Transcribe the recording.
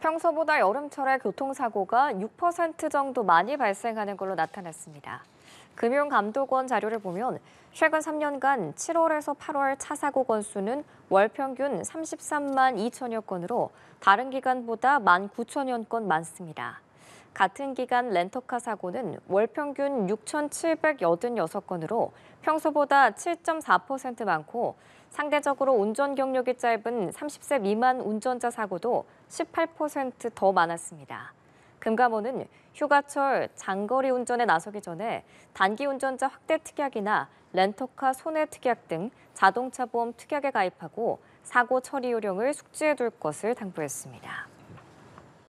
평소보다 여름철에 교통사고가 6% 정도 많이 발생하는 걸로 나타났습니다. 금융감독원 자료를 보면 최근 3년간 7월에서 8월 차 사고 건수는 월 평균 33만 2천여 건으로 다른 기간보다 1만 9천여 건 많습니다. 같은 기간 렌터카 사고는 월 평균 6,786건으로 평소보다 7.4% 많고 상대적으로 운전 경력이 짧은 30세 미만 운전자 사고도 18%더 많았습니다. 금감원은 휴가철 장거리 운전에 나서기 전에 단기 운전자 확대 특약이나 렌터카 손해 특약 등 자동차 보험 특약에 가입하고 사고 처리 요령을 숙지해 둘 것을 당부했습니다.